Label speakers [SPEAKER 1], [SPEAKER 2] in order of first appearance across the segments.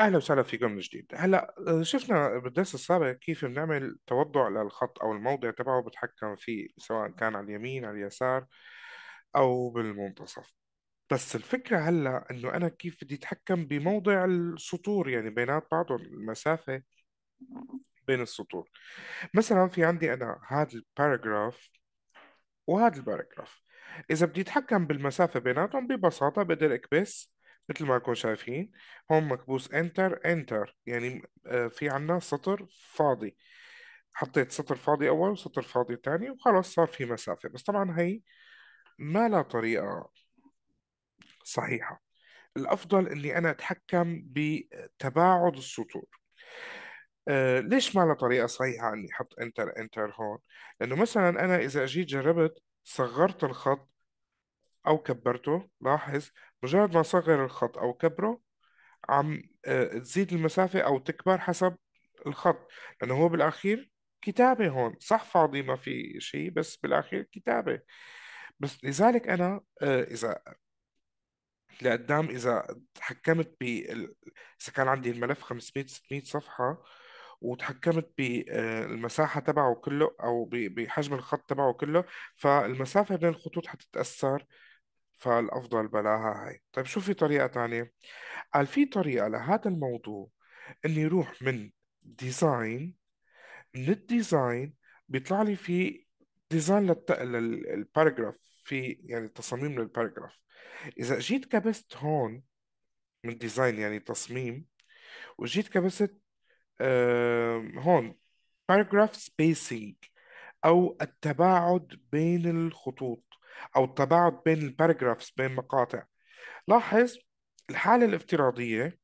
[SPEAKER 1] اهلا وسهلا فيكم من جديد هلا آه، شفنا بالدرس السابق كيف بنعمل توضع للخط او الموضع تبعه بتحكم فيه سواء كان على اليمين على اليسار او بالمنتصف بس الفكرة هلا انه انا كيف بدي اتحكم بموضع السطور يعني بينات بعضهم المسافة بين السطور مثلا في عندي انا هذا الباراجراف وهذا الباراجراف اذا بدي اتحكم بالمسافة بيناتهم ببساطة بقدر اكبس مثل ما كنتم شايفين هون مكبوس انتر انتر يعني آه، في عنا سطر فاضي حطيت سطر فاضي اول وسطر فاضي ثاني وخلص صار في مسافة بس طبعا هي ما لها طريقة صحيحة الافضل اني انا اتحكم بتباعد السطور آه، ليش ما لها طريقة صحيحة اني احط انتر انتر هون لانه مثلا انا اذا جيت جربت صغرت الخط أو كبرته لاحظ مجرد ما صغر الخط أو كبره عم آه، تزيد المسافة أو تكبر حسب الخط لأنه هو بالأخير كتابة هون صح فاضي ما في شيء بس بالأخير كتابة بس لذلك أنا آه، إذا لقدام إذا تحكمت ب إذا كان عندي الملف 500 600 صفحة وتحكمت بالمساحة آه، تبعه كله أو بحجم الخط تبعه كله فالمسافة بين الخطوط حتتأثر فالأفضل بلاها هاي طيب شو في طريقة تانية؟ قال في طريقة لهذا الموضوع إني روح من ديزاين من الديزاين بيطلع لي في ديزاين للباراجراف في يعني تصاميم للباراجراف إذا جيت كبست هون من ديزاين يعني تصميم وجيت كبست هون باراجراف سبيسينج أو التباعد بين الخطوط أو التباعد بين الباراجرافز بين مقاطع لاحظ الحالة الافتراضية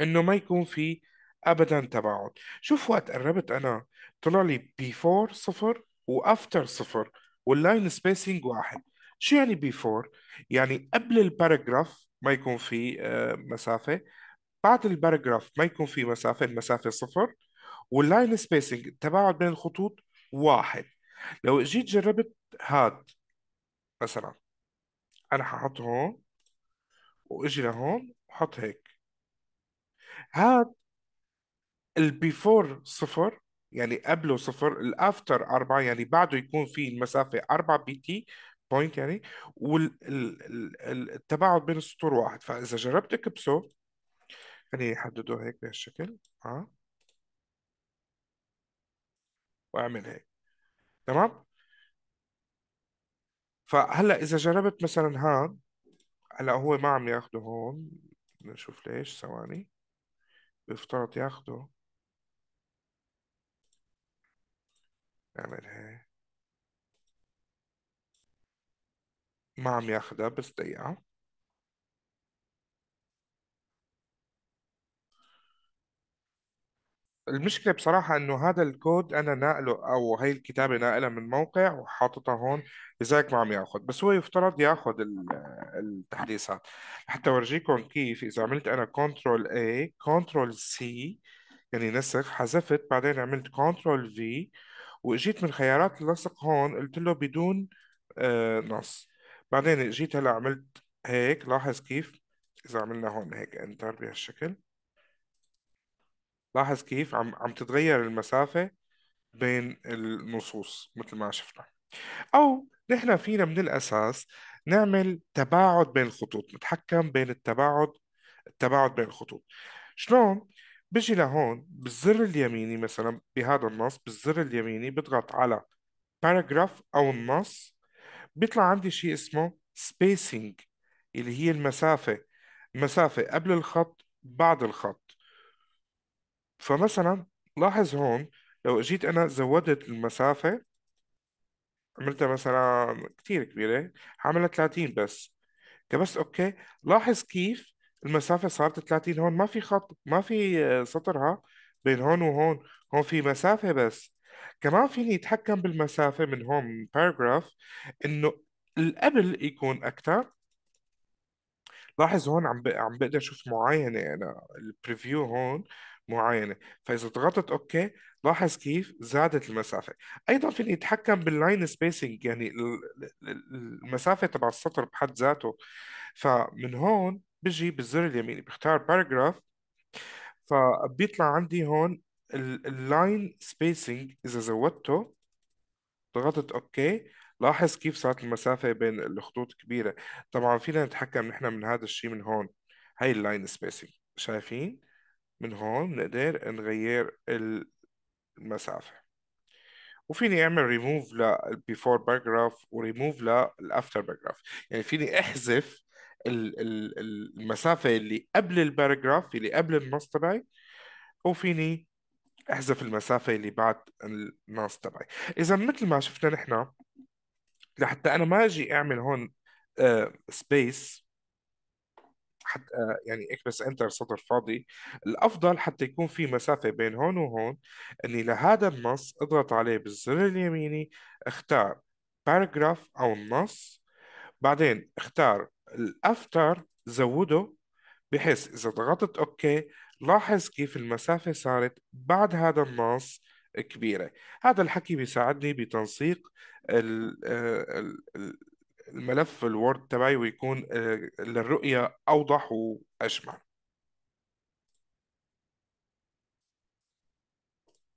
[SPEAKER 1] إنه ما يكون في أبدا تباعد شوف وقت قربت أنا طلع لي بيفور صفر وأفتر صفر واللاين سبيسينج واحد شو يعني بيفور؟ يعني قبل الباراجراف ما يكون في آه، مسافة بعد الباراجراف ما يكون في مسافة المسافة صفر واللاين سبيسينج التباعد بين الخطوط واحد لو جيت جربت هاد مثلا انا هحط هون واجي لهون وحط هيك هاد البيفور صفر يعني قبله صفر الافتر أربعة يعني بعده يكون في المسافة أربعة بي تي بوينت يعني والتباعد بين السطور واحد فإذا جربت اكبسه خليني أحدده هيك بهالشكل اه وأعمل هيك تمام فهلا اذا جربت مثلا هاد هلا هو ما عم ياخده هون نشوف ليش ثواني بيفترض ياخده نعمل هيك ما عم ياخده بس دقيقة المشكلة بصراحة إنه هذا الكود أنا ناقله أو هي الكتابة ناقلها من موقع وحاططها هون لذلك ما عم ياخذ بس هو يفترض ياخذ التحديثات حتى أورجيكم كيف إذا عملت أنا كنترول A كنترول C يعني نسخ حذفت بعدين عملت كنترول V وإجيت من خيارات اللصق هون قلت له بدون آه، نص بعدين إجيت هلا عملت هيك لاحظ كيف إذا عملنا هون هيك انتر بهالشكل لاحظ كيف عم عم تتغير المسافة بين النصوص مثل ما شفنا أو نحن فينا من الأساس نعمل تباعد بين الخطوط نتحكم بين التباعد التباعد بين الخطوط شلون؟ بجي لهون بالزر اليميني مثلا بهذا النص بالزر اليميني بضغط على باراجراف أو النص بيطلع عندي شيء اسمه spacing اللي هي المسافة مسافة قبل الخط بعد الخط فمثلا لاحظ هون لو اجيت انا زودت المسافة عملتها مثلا كثير كبيرة حعملها 30 بس كبس اوكي لاحظ كيف المسافة صارت 30 هون ما في خط ما في سطر آه، سطرها بين هون وهون هون في مسافة بس كمان فيني اتحكم بالمسافة من هون من باراجراف انه القبل يكون اكثر لاحظ هون عم عم بقدر اشوف معاينه انا البريفيو هون معاينه فاذا ضغطت اوكي لاحظ كيف زادت المسافه ايضا فيني اتحكم باللاين سبيسنج يعني المسافه تبع السطر بحد ذاته فمن هون بجي بالزر اليميني بختار باراجراف فبيطلع عندي هون اللاين سبيسنج اذا زودته ضغطت اوكي لاحظ كيف صارت المسافة بين الخطوط كبيرة طبعا فينا نتحكم نحن من هذا الشيء من هون هاي اللاين سبيسنج شايفين من هون بنقدر نغير المسافة وفيني اعمل ريموف للبيفور باراجراف وريموف للافتر باراجراف يعني فيني احذف المسافة اللي قبل الباراجراف اللي قبل النص تبعي وفيني احذف المسافة اللي بعد النص تبعي إذا مثل ما شفنا نحن لحتى انا ما اجي اعمل هون سبيس آه، حتى آه، يعني اكبس إيه، انتر سطر فاضي الافضل حتى يكون في مسافه بين هون وهون اني لهذا النص اضغط عليه بالزر اليميني اختار باراجراف او النص بعدين اختار الافتر زوده بحيث اذا ضغطت اوكي لاحظ كيف المسافه صارت بعد هذا النص كبيرة هذا الحكي بيساعدني بتنسيق آه، الملف الوورد تبعي ويكون آه، للرؤية أوضح وأشمل